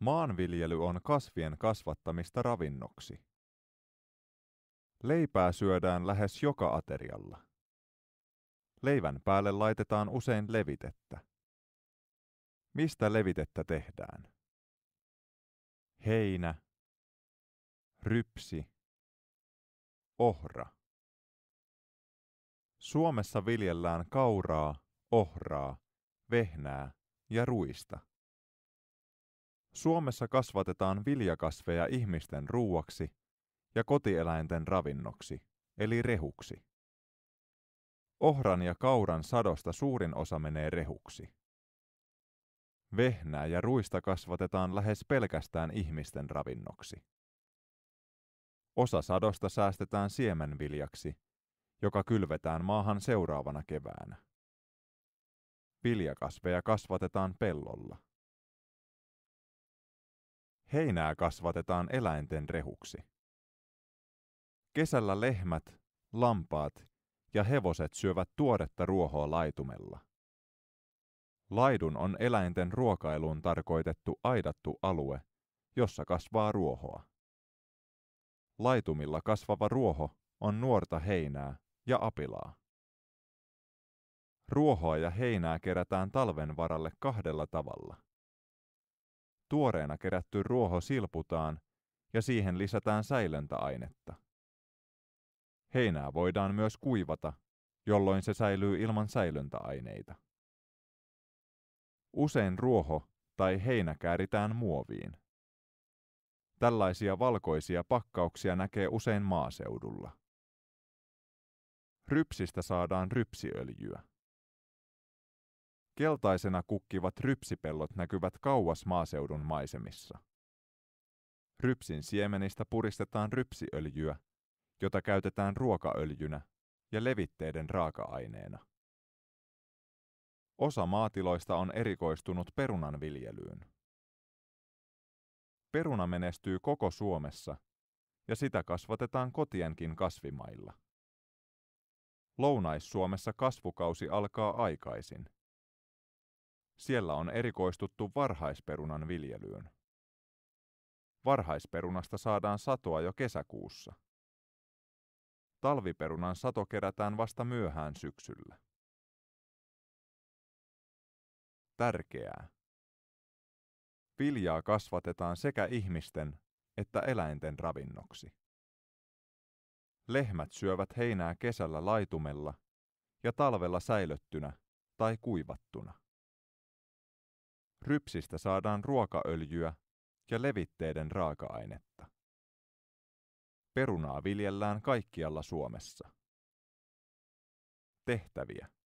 Maanviljely on kasvien kasvattamista ravinnoksi. Leipää syödään lähes joka aterialla. Leivän päälle laitetaan usein levitettä. Mistä levitettä tehdään? Heinä, rypsi, ohra. Suomessa viljellään kauraa, ohraa, vehnää ja ruista. Suomessa kasvatetaan viljakasveja ihmisten ruuaksi ja kotieläinten ravinnoksi, eli rehuksi. Ohran ja kauran sadosta suurin osa menee rehuksi. Vehnää ja ruista kasvatetaan lähes pelkästään ihmisten ravinnoksi. Osa sadosta säästetään siemenviljaksi, joka kylvetään maahan seuraavana keväänä. Viljakasveja kasvatetaan pellolla heinää kasvatetaan eläinten rehuksi. Kesällä lehmät, lampaat ja hevoset syövät tuoretta ruohoa laitumella. Laidun on eläinten ruokailuun tarkoitettu aidattu alue, jossa kasvaa ruohoa. Laitumilla kasvava ruoho on nuorta heinää ja apilaa. Ruohoa ja heinää kerätään talven varalle kahdella tavalla – Tuoreena kerätty ruoho silputaan ja siihen lisätään säilöntäainetta. Heinää voidaan myös kuivata, jolloin se säilyy ilman säilöntäaineita. Usein ruoho tai heinä kääritään muoviin. Tällaisia valkoisia pakkauksia näkee usein maaseudulla. Rypsistä saadaan rypsiöljyä. Keltaisena kukkivat rypsipellot näkyvät kauas maaseudun maisemissa. Rypsin siemenistä puristetaan rypsiöljyä, jota käytetään ruokaöljynä ja levitteiden raaka-aineena. Osa maatiloista on erikoistunut perunan viljelyyn. Peruna menestyy koko Suomessa ja sitä kasvatetaan kotienkin kasvimailla. Lounais-Suomessa kasvukausi alkaa aikaisin – siellä on erikoistuttu varhaisperunan viljelyyn. Varhaisperunasta saadaan satoa jo kesäkuussa. Talviperunan sato kerätään vasta myöhään syksyllä. Tärkeää. Viljaa kasvatetaan sekä ihmisten että eläinten ravinnoksi. Lehmät syövät heinää kesällä laitumella ja talvella säilöttynä tai kuivattuna rypsistä saadaan ruokaöljyä ja levitteiden raaka-ainetta. Perunaa viljellään kaikkialla Suomessa. Tehtäviä.